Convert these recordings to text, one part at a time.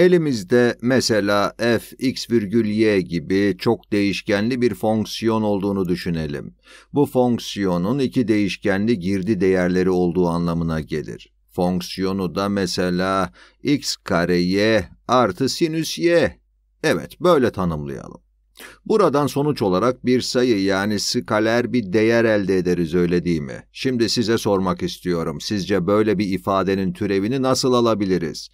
Elimizde mesela f x virgül y gibi çok değişkenli bir fonksiyon olduğunu düşünelim. Bu fonksiyonun iki değişkenli girdi değerleri olduğu anlamına gelir. Fonksiyonu da mesela x kare y artı sinüs y. Evet böyle tanımlayalım. Buradan sonuç olarak bir sayı yani skaler bir değer elde ederiz öyle değil mi? Şimdi size sormak istiyorum. Sizce böyle bir ifadenin türevini nasıl alabiliriz?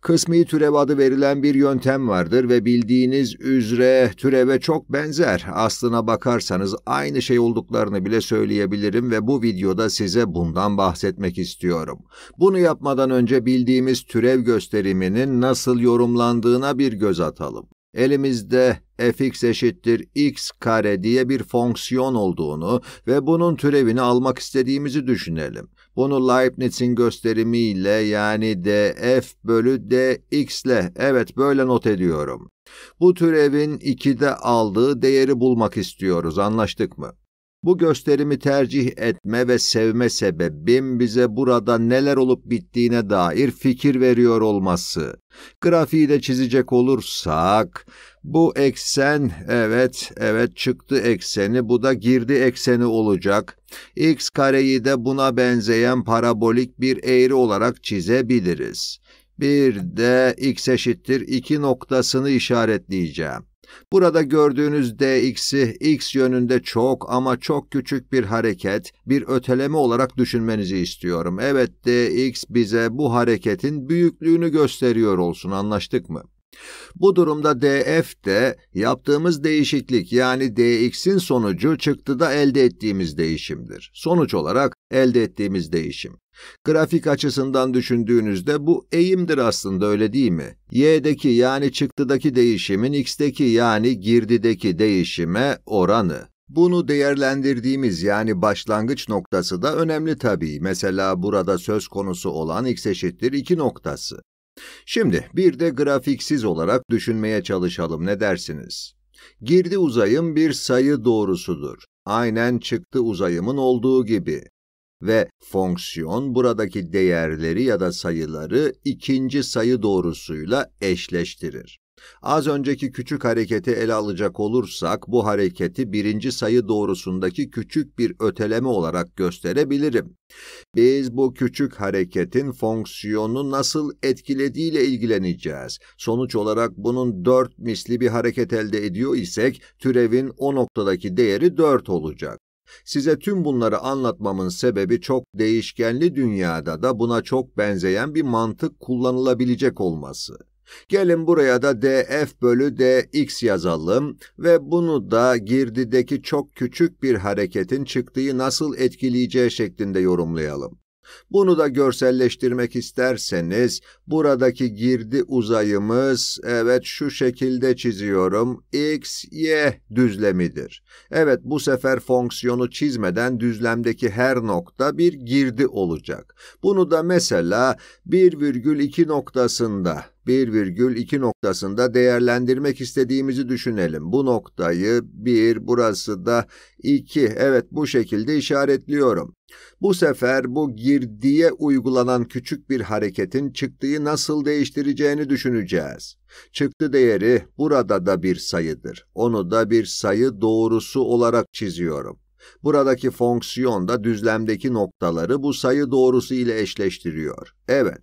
Kısmi türev adı verilen bir yöntem vardır ve bildiğiniz üzere türeve çok benzer. Aslına bakarsanız aynı şey olduklarını bile söyleyebilirim ve bu videoda size bundan bahsetmek istiyorum. Bunu yapmadan önce bildiğimiz türev gösteriminin nasıl yorumlandığına bir göz atalım elimizde fx eşittir x kare diye bir fonksiyon olduğunu ve bunun türevini almak istediğimizi düşünelim. Bunu Leibniz'in gösterimiyle yani df bölü dx ile evet böyle not ediyorum. Bu türevin 2'de aldığı değeri bulmak istiyoruz anlaştık mı? Bu gösterimi tercih etme ve sevme sebebim bize burada neler olup bittiğine dair fikir veriyor olması. Grafiği de çizecek olursak, bu eksen, evet, evet çıktı ekseni, bu da girdi ekseni olacak. X kareyi de buna benzeyen parabolik bir eğri olarak çizebiliriz. Bir de x eşittir 2 noktasını işaretleyeceğim. Burada gördüğünüz dx'i x yönünde çok ama çok küçük bir hareket, bir öteleme olarak düşünmenizi istiyorum. Evet dx bize bu hareketin büyüklüğünü gösteriyor olsun anlaştık mı? Bu durumda df de yaptığımız değişiklik yani dx'in sonucu çıktı da elde ettiğimiz değişimdir. Sonuç olarak elde ettiğimiz değişim. Grafik açısından düşündüğünüzde bu eğimdir aslında öyle değil mi? Y'deki yani çıktıdaki değişimin X'deki yani girdideki değişime oranı. Bunu değerlendirdiğimiz yani başlangıç noktası da önemli tabii. Mesela burada söz konusu olan x eşittir 2 noktası. Şimdi bir de grafiksiz olarak düşünmeye çalışalım ne dersiniz? Girdi uzayım bir sayı doğrusudur. Aynen çıktı uzayımın olduğu gibi ve fonksiyon buradaki değerleri ya da sayıları ikinci sayı doğrusuyla eşleştirir. Az önceki küçük hareketi ele alacak olursak bu hareketi birinci sayı doğrusundaki küçük bir öteleme olarak gösterebilirim. Biz bu küçük hareketin fonksiyonu nasıl etkilediğiyle ilgileneceğiz. Sonuç olarak bunun 4 misli bir hareket elde ediyor isek türevin o noktadaki değeri 4 olacak. Size tüm bunları anlatmamın sebebi çok değişkenli dünyada da buna çok benzeyen bir mantık kullanılabilecek olması. Gelin buraya da df bölü dx yazalım ve bunu da girdideki çok küçük bir hareketin çıktığı nasıl etkileyeceği şeklinde yorumlayalım. Bunu da görselleştirmek isterseniz buradaki girdi uzayımız evet şu şekilde çiziyorum. X, Y düzlemidir. Evet bu sefer fonksiyonu çizmeden düzlemdeki her nokta bir girdi olacak. Bunu da mesela 1,2 noktasında 1,2 noktasında değerlendirmek istediğimizi düşünelim. Bu noktayı 1, burası da 2. Evet bu şekilde işaretliyorum. Bu sefer bu girdiye uygulanan küçük bir hareketin çıktıyı nasıl değiştireceğini düşüneceğiz. Çıktı değeri burada da bir sayıdır. Onu da bir sayı doğrusu olarak çiziyorum. Buradaki fonksiyon da düzlemdeki noktaları bu sayı doğrusu ile eşleştiriyor. Evet,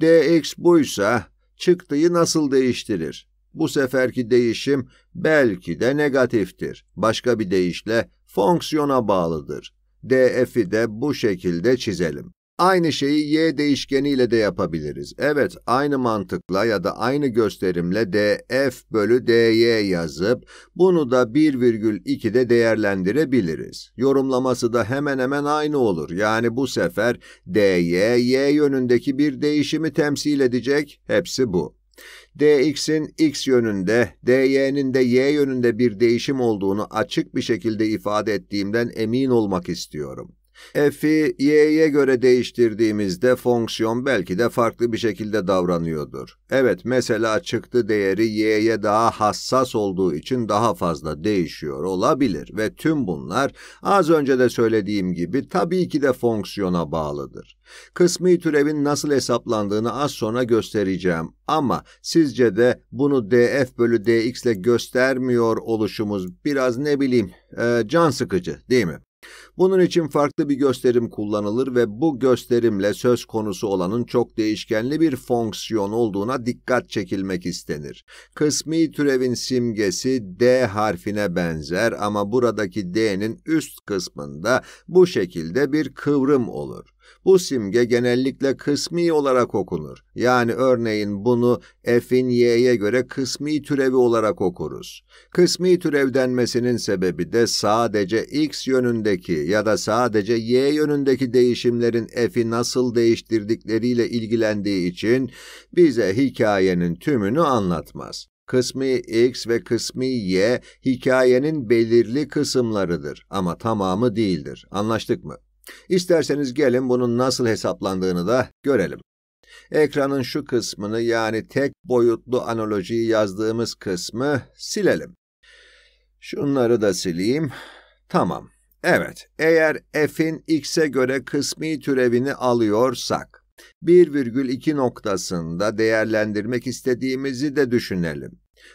dx buysa çıktıyı nasıl değiştirir? Bu seferki değişim belki de negatiftir. Başka bir deyişle fonksiyona bağlıdır df'i de bu şekilde çizelim. Aynı şeyi y değişkeniyle de yapabiliriz. Evet, aynı mantıkla ya da aynı gösterimle df bölü dy yazıp bunu da 1,2'de değerlendirebiliriz. Yorumlaması da hemen hemen aynı olur. Yani bu sefer dy, y yönündeki bir değişimi temsil edecek, hepsi bu dx'in x yönünde, dy'nin de y yönünde bir değişim olduğunu açık bir şekilde ifade ettiğimden emin olmak istiyorum f'i y'ye göre değiştirdiğimizde fonksiyon belki de farklı bir şekilde davranıyordur. Evet mesela çıktı değeri y'ye daha hassas olduğu için daha fazla değişiyor olabilir ve tüm bunlar az önce de söylediğim gibi tabii ki de fonksiyona bağlıdır. Kısmi türevin nasıl hesaplandığını az sonra göstereceğim ama sizce de bunu df bölü dx ile göstermiyor oluşumuz biraz ne bileyim e, can sıkıcı değil mi? Bunun için farklı bir gösterim kullanılır ve bu gösterimle söz konusu olanın çok değişkenli bir fonksiyon olduğuna dikkat çekilmek istenir. Kısmi türevin simgesi D harfine benzer ama buradaki D'nin üst kısmında bu şekilde bir kıvrım olur. Bu simge genellikle kısmi olarak okunur. Yani örneğin bunu f'in y'ye göre kısmi türevi olarak okuruz. Kısmi türev denmesinin sebebi de sadece x yönündeki ya da sadece y yönündeki değişimlerin f'i nasıl değiştirdikleriyle ilgilendiği için bize hikayenin tümünü anlatmaz. Kısmi x ve kısmi y hikayenin belirli kısımlarıdır ama tamamı değildir. Anlaştık mı? İsterseniz gelin bunun nasıl hesaplandığını da görelim. Ekranın şu kısmını yani tek boyutlu analojiyi yazdığımız kısmı silelim. Şunları da sileyim. Tamam. Evet, eğer f'in x'e göre kısmi türevini alıyorsak, 1,2 noktasında değerlendirmek istediğimizi de düşünelim.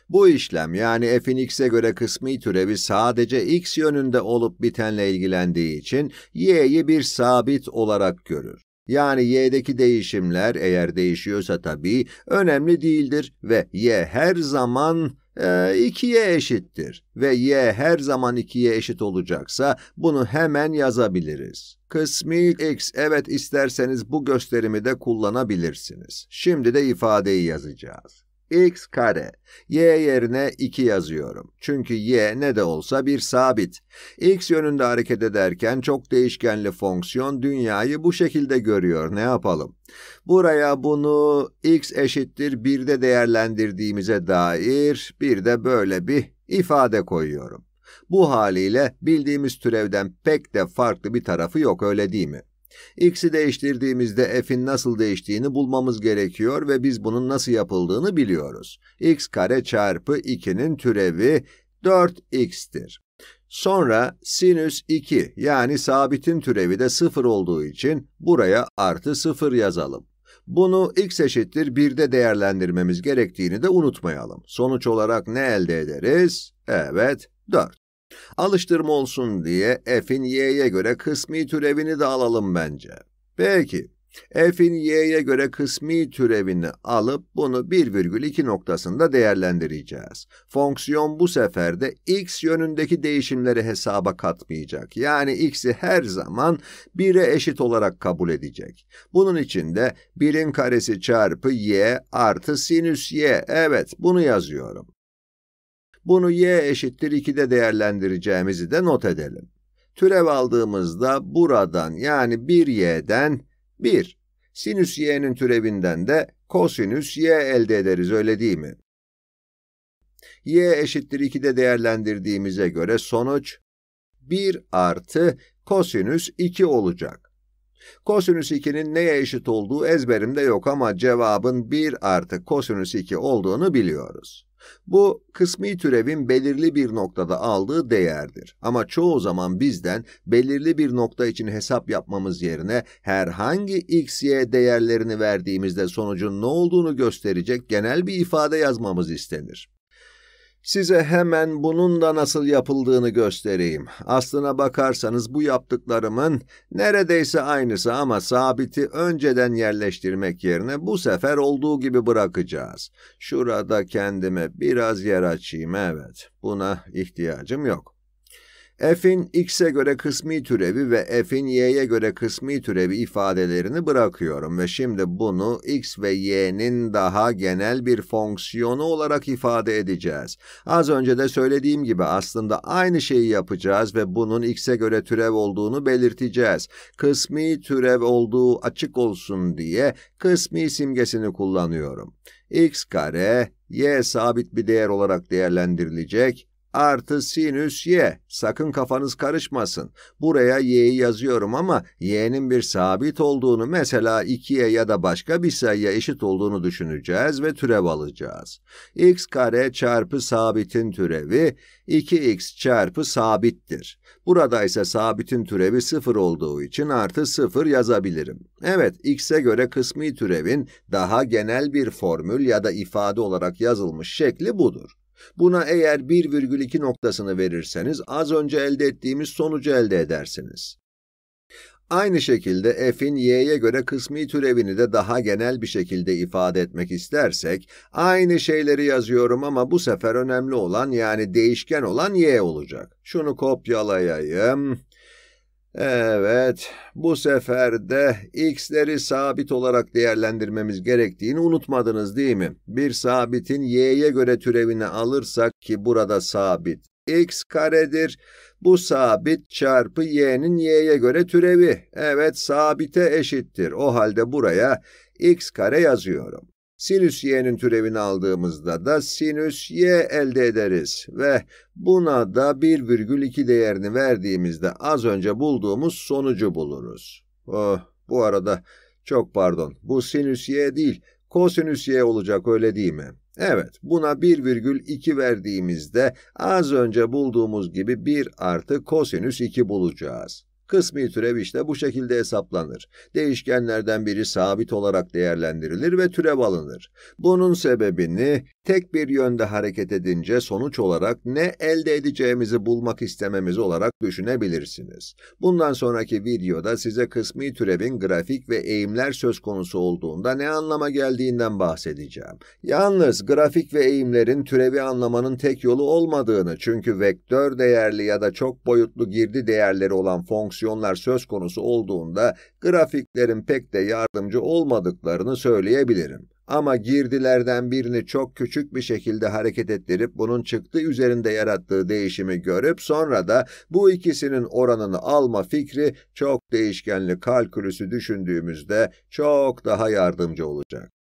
Bu işlem yani f'in x'e göre kısmi türevi sadece x yönünde olup bitenle ilgilendiği için y'yi bir sabit olarak görür. Yani y'deki değişimler eğer değişiyorsa tabii önemli değildir ve y her zaman 2'ye ee, eşittir ve y her zaman 2'ye eşit olacaksa bunu hemen yazabiliriz. Kısmi x, evet isterseniz bu gösterimi de kullanabilirsiniz. Şimdi de ifadeyi yazacağız x kare. y yerine 2 yazıyorum. Çünkü y ne de olsa bir sabit. x yönünde hareket ederken çok değişkenli fonksiyon dünyayı bu şekilde görüyor. Ne yapalım? Buraya bunu x eşittir 1'de değerlendirdiğimize dair bir de böyle bir ifade koyuyorum. Bu haliyle bildiğimiz türevden pek de farklı bir tarafı yok öyle değil mi? X'i değiştirdiğimizde f'in nasıl değiştiğini bulmamız gerekiyor ve biz bunun nasıl yapıldığını biliyoruz. x kare çarpı 2'nin türevi 4x'tir. Sonra sinüs 2 yani sabitin türevi de 0 olduğu için buraya artı 0 yazalım. Bunu x eşittir 1'de değerlendirmemiz gerektiğini de unutmayalım. Sonuç olarak ne elde ederiz? Evet, 4. Alıştırma olsun diye f'in y'ye göre kısmi türevini de alalım bence. Peki, f'in y'ye göre kısmi türevini alıp bunu 1,2 noktasında değerlendireceğiz. Fonksiyon bu sefer de x yönündeki değişimleri hesaba katmayacak. Yani x'i her zaman 1'e eşit olarak kabul edecek. Bunun için de 1'in karesi çarpı y artı sinüs y. Evet, bunu yazıyorum. Bunu y eşittir 2'de değerlendireceğimizi de not edelim. Türev aldığımızda buradan yani 1y'den 1. Sinüs y'nin türevinden de kosinüs y elde ederiz öyle değil mi? y eşittir 2'de değerlendirdiğimize göre sonuç 1 artı kosinüs 2 olacak. Kosinüs 2'nin neye eşit olduğu ezberimde yok ama cevabın 1 artı kosinüs 2 olduğunu biliyoruz. Bu, kısmi türevin belirli bir noktada aldığı değerdir. Ama çoğu zaman bizden belirli bir nokta için hesap yapmamız yerine herhangi x, y değerlerini verdiğimizde sonucun ne olduğunu gösterecek genel bir ifade yazmamız istenir. Size hemen bunun da nasıl yapıldığını göstereyim. Aslına bakarsanız bu yaptıklarımın neredeyse aynısı ama sabiti önceden yerleştirmek yerine bu sefer olduğu gibi bırakacağız. Şurada kendime biraz yer açayım evet. Buna ihtiyacım yok f'in x'e göre kısmi türevi ve f'in y'ye göre kısmi türevi ifadelerini bırakıyorum ve şimdi bunu x ve y'nin daha genel bir fonksiyonu olarak ifade edeceğiz. Az önce de söylediğim gibi aslında aynı şeyi yapacağız ve bunun x'e göre türev olduğunu belirteceğiz. Kısmi türev olduğu açık olsun diye kısmi simgesini kullanıyorum. x kare, y sabit bir değer olarak değerlendirilecek, artı sinüs y. Sakın kafanız karışmasın. Buraya y'yi yazıyorum ama y'nin bir sabit olduğunu mesela 2'ye ya da başka bir sayıya eşit olduğunu düşüneceğiz ve türev alacağız. x kare çarpı sabitin türevi 2x çarpı sabittir. Burada ise sabitin türevi 0 olduğu için artı 0 yazabilirim. Evet, x'e göre kısmi türevin daha genel bir formül ya da ifade olarak yazılmış şekli budur. Buna eğer 1,2 noktasını verirseniz az önce elde ettiğimiz sonucu elde edersiniz. Aynı şekilde f'in y'ye göre kısmi türevini de daha genel bir şekilde ifade etmek istersek, aynı şeyleri yazıyorum ama bu sefer önemli olan yani değişken olan y olacak. Şunu kopyalayayım, Evet, bu sefer de x'leri sabit olarak değerlendirmemiz gerektiğini unutmadınız değil mi? Bir sabitin y'ye göre türevini alırsak ki burada sabit x karedir. Bu sabit çarpı y'nin y'ye göre türevi. Evet, sabite eşittir. O halde buraya x kare yazıyorum. Sinüs y'nin türevini aldığımızda da sinüs y elde ederiz ve buna da 1,2 değerini verdiğimizde az önce bulduğumuz sonucu buluruz. Oh, bu arada çok pardon, bu sinüs y değil, kosinüs y olacak öyle değil mi? Evet, buna 1,2 verdiğimizde az önce bulduğumuz gibi 1 artı kosinüs 2 bulacağız. Kısmi türev işte bu şekilde hesaplanır. Değişkenlerden biri sabit olarak değerlendirilir ve türev alınır. Bunun sebebini tek bir yönde hareket edince sonuç olarak ne elde edeceğimizi bulmak istememiz olarak düşünebilirsiniz. Bundan sonraki videoda size kısmi türevin grafik ve eğimler söz konusu olduğunda ne anlama geldiğinden bahsedeceğim. Yalnız grafik ve eğimlerin türevi anlamanın tek yolu olmadığını çünkü vektör değerli ya da çok boyutlu girdi değerleri olan fonksiyon aksiyonlar söz konusu olduğunda grafiklerin pek de yardımcı olmadıklarını söyleyebilirim. Ama girdilerden birini çok küçük bir şekilde hareket ettirip bunun çıktı üzerinde yarattığı değişimi görüp sonra da bu ikisinin oranını alma fikri çok değişkenli kalkülüsü düşündüğümüzde çok daha yardımcı olacak.